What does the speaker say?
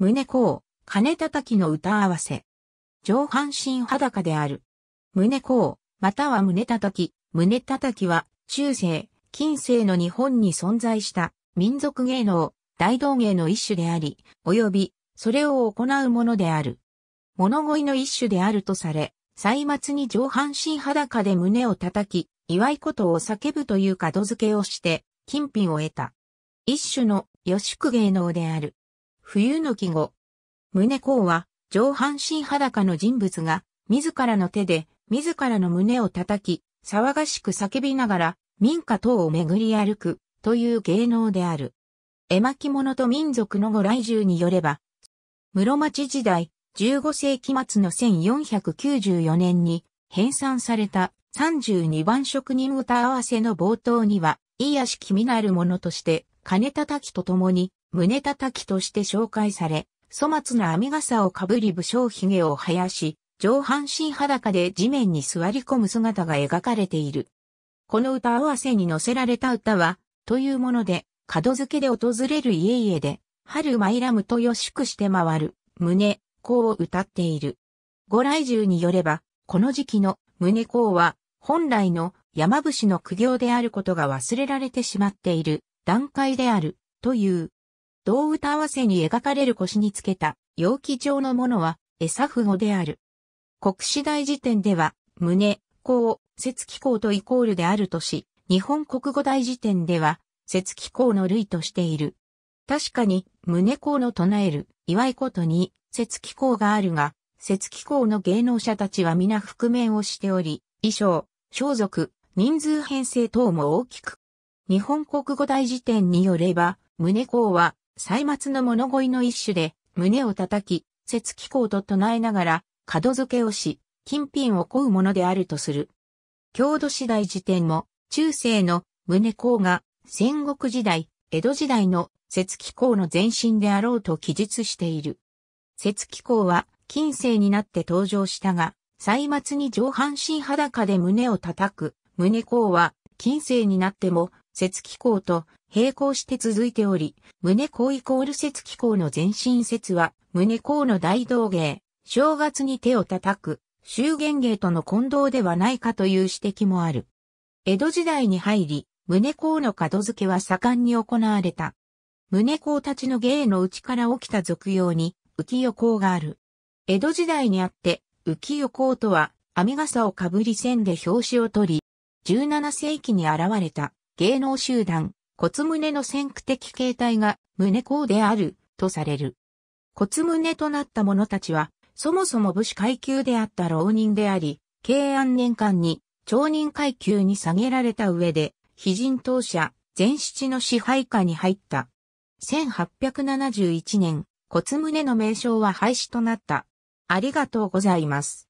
胸甲、金叩きの歌合わせ。上半身裸である。胸甲、または胸叩き。胸叩きは、中世、近世の日本に存在した民族芸能、大道芸の一種であり、及び、それを行うものである。物乞いの一種であるとされ、歳末に上半身裸で胸を叩き、祝いことを叫ぶという角付けをして、金品を得た。一種の予祝芸能である。冬の季語。胸甲は、上半身裸の人物が、自らの手で、自らの胸を叩き、騒がしく叫びながら、民家等を巡り歩く、という芸能である。絵巻物と民族のご来獣によれば、室町時代、15世紀末の1494年に、編纂された32番職人歌合わせの冒頭には、いいやし味なるものとして、金叩きとともに、胸叩きとして紹介され、粗末な編み傘をかぶり武将髭を生やし、上半身裸で地面に座り込む姿が描かれている。この歌合わせに載せられた歌は、というもので、角付けで訪れる家々で、春マイラムとよしくして回る、胸、こう歌っている。ご来獣によれば、この時期の胸こうは、本来の山伏の苦行であることが忘れられてしまっている段階である、という。胴歌合わせに描かれる腰につけた容器状のものは餌符号である。国史大辞典では、胸、甲、節気甲とイコールであるとし、日本国語大辞典では、節気甲の類としている。確かに、胸甲の唱える、祝いことに、節気甲があるが、節気甲の芸能者たちは皆覆面をしており、衣装、装束、人数編成等も大きく。日本国語大辞典によれば、胸甲は、歳末の物乞いの一種で、胸を叩き、節気候と唱えながら、角付けをし、金品を乞うものであるとする。郷土次第時点も、中世の胸講が、戦国時代、江戸時代の節気候の前身であろうと記述している。節気候は、近世になって登場したが、歳末に上半身裸で胸を叩く、胸講は、近世になっても雪気候と並行して続いており、胸公イコール雪気候の前身説は、胸甲の大道芸、正月に手を叩く、修言芸との混同ではないかという指摘もある。江戸時代に入り、胸甲の門付けは盛んに行われた。胸甲たちの芸の内から起きた俗用に、浮世公がある。江戸時代にあって、浮世公とは、網傘をかぶり線で表紙を取り、17世紀に現れた。芸能集団、骨胸の先駆的形態が胸孔であるとされる。骨胸となった者たちは、そもそも武士階級であった浪人であり、慶安年間に町人階級に下げられた上で、非人当社、全七の支配下に入った。1871年、骨胸の名称は廃止となった。ありがとうございます。